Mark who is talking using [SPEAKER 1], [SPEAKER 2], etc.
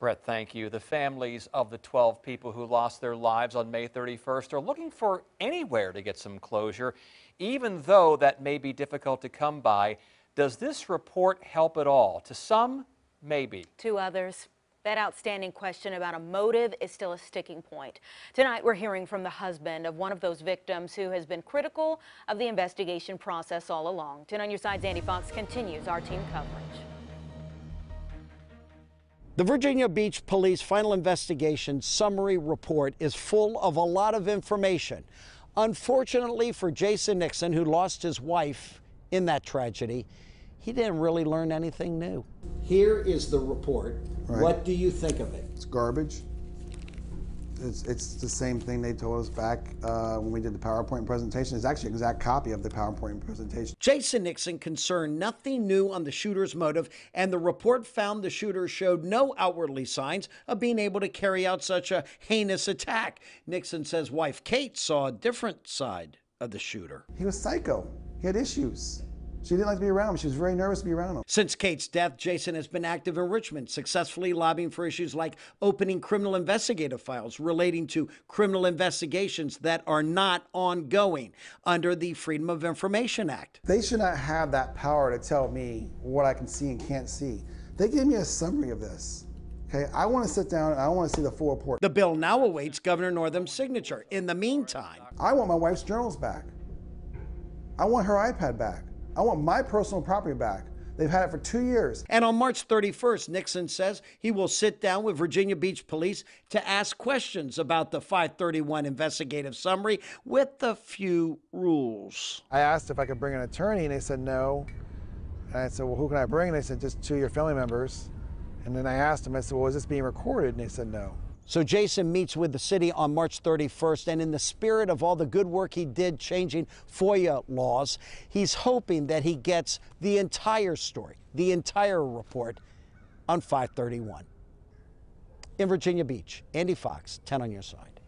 [SPEAKER 1] Brett, thank you. The families of the 12 people who lost their lives on May 31st are looking for anywhere to get some closure, even though that may be difficult to come by. Does this report help at all? To some, maybe. To others,
[SPEAKER 2] that outstanding question about a motive is still a sticking point. Tonight, we're hearing from the husband of one of those victims who has been critical of the investigation process all along. 10 on your side, Andy Fox continues our team coverage.
[SPEAKER 1] The Virginia Beach Police Final Investigation Summary Report is full of a lot of information. Unfortunately for Jason Nixon, who lost his wife in that tragedy, he didn't really learn anything new. Here is the report. Right. What do you think of it?
[SPEAKER 2] It's garbage it's, it's the same thing they told us
[SPEAKER 1] back uh, when we did the PowerPoint presentation. It's actually an exact copy of the PowerPoint presentation. Jason Nixon concerned nothing new on the shooter's motive, and the report found the shooter showed no outwardly signs of being able to carry out such a heinous attack. Nixon says wife Kate saw a different side of the shooter.
[SPEAKER 2] He was psycho, he had issues. She didn't like to be around him. She was very nervous to be around him.
[SPEAKER 1] Since Kate's death, Jason has been active in Richmond, successfully lobbying for issues like opening criminal investigative files relating to criminal investigations that are not ongoing under the Freedom of Information Act.
[SPEAKER 2] They should not have that power to tell me what I can see and can't see. They gave me a summary of this. Okay, I want to sit down and I want to see the full report.
[SPEAKER 1] The bill now awaits Governor Northam's signature. In the meantime,
[SPEAKER 2] I want my wife's journals back. I want her iPad back. I want
[SPEAKER 1] my personal property back. They've had it for two years. And on March 31st, Nixon says he will sit down with Virginia Beach police to ask questions about the 531 investigative summary with a few rules. I asked if I could bring an attorney, and they said
[SPEAKER 2] no. And I said, Well, who can I bring? And they said, Just two of your family members. And then I asked them,
[SPEAKER 1] I said, Well, is this being recorded? And they said no. So Jason meets with the city on March 31st, and in the spirit of all the good work he did changing FOIA laws, he's hoping that he gets the entire story, the entire report on 531. In Virginia Beach, Andy Fox, 10 on your side.